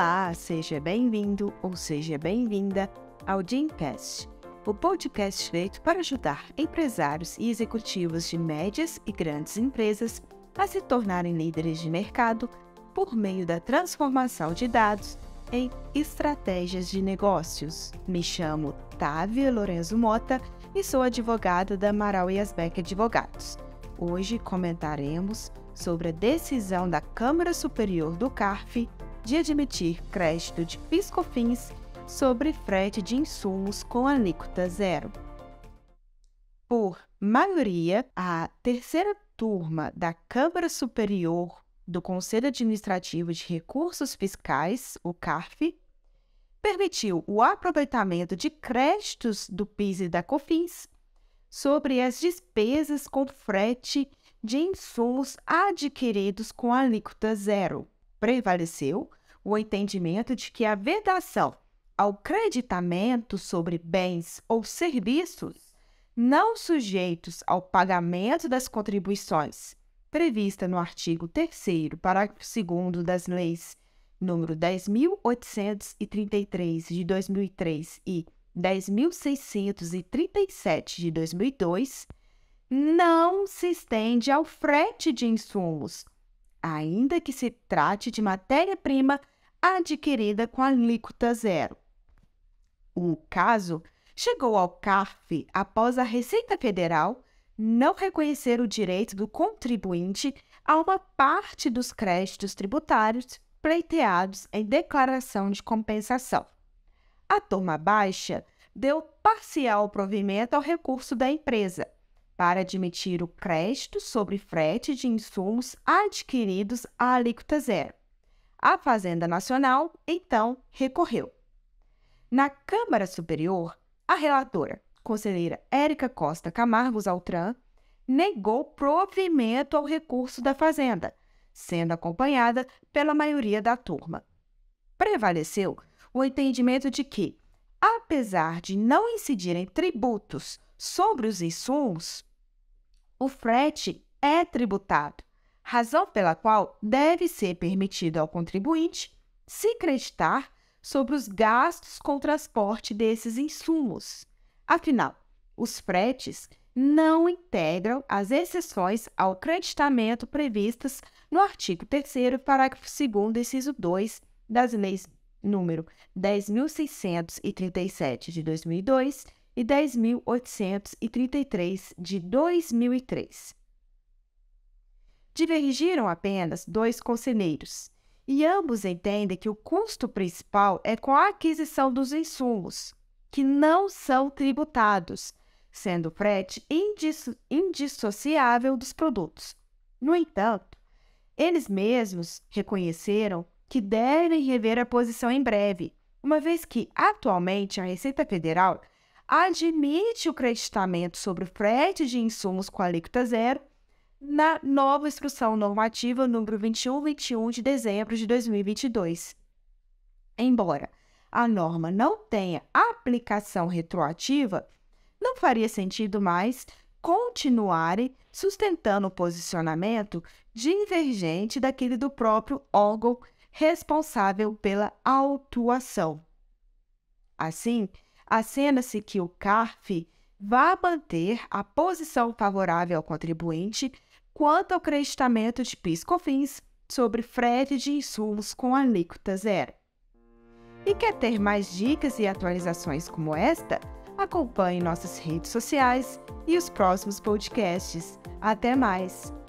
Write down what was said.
Olá, seja bem-vindo ou seja bem-vinda ao Dreamcast, o podcast feito para ajudar empresários e executivos de médias e grandes empresas a se tornarem líderes de mercado por meio da transformação de dados em estratégias de negócios. Me chamo Távia Lorenzo Mota e sou advogada da Amaral e Asbeck Advogados. Hoje comentaremos sobre a decisão da Câmara Superior do CARF de admitir crédito de piscofins sobre frete de insumos com alíquota zero. Por maioria, a terceira turma da Câmara Superior do Conselho Administrativo de Recursos Fiscais, o CARF, permitiu o aproveitamento de créditos do PIS e da COFINS sobre as despesas com frete de insumos adquiridos com alíquota zero. Prevaleceu o entendimento de que a vedação ao creditamento sobre bens ou serviços não sujeitos ao pagamento das contribuições prevista no artigo 3 parágrafo 2 das leis número 10.833 de 2003 e 10.637 de 2002, não se estende ao frete de insumos ainda que se trate de matéria-prima adquirida com alíquota zero. O caso chegou ao CARF após a Receita Federal não reconhecer o direito do contribuinte a uma parte dos créditos tributários pleiteados em declaração de compensação. A turma baixa deu parcial provimento ao recurso da empresa, para admitir o crédito sobre frete de insumos adquiridos à alíquota zero. A Fazenda Nacional, então, recorreu. Na Câmara Superior, a relatora, conselheira Érica Costa Camargos Altran, negou provimento ao recurso da Fazenda, sendo acompanhada pela maioria da turma. Prevaleceu o entendimento de que, apesar de não incidirem tributos sobre os insumos, o frete é tributado, razão pela qual deve ser permitido ao contribuinte se creditar sobre os gastos com o transporte desses insumos. Afinal, os fretes não integram as exceções ao creditamento previstas no artigo 3 parágrafo 2 inciso 2 das leis número 10.637 de 2002 e 10.833 de 2003. Divergiram apenas dois conselheiros, e ambos entendem que o custo principal é com a aquisição dos insumos, que não são tributados, sendo o frete indisso indissociável dos produtos. No entanto, eles mesmos reconheceram que devem rever a posição em breve, uma vez que, atualmente, a Receita Federal admite o creditamento sobre o frete de insumos com alíquota zero na nova instrução normativa número 2121 de dezembro de 2022. Embora a norma não tenha aplicação retroativa, não faria sentido mais continuarem sustentando o posicionamento divergente daquele do próprio órgão responsável pela autuação. Assim, acena-se que o CARF vá manter a posição favorável ao contribuinte quanto ao acreditamento de PIS/COFINS sobre frete de insumos com alíquota zero. E quer ter mais dicas e atualizações como esta? Acompanhe nossas redes sociais e os próximos podcasts. Até mais!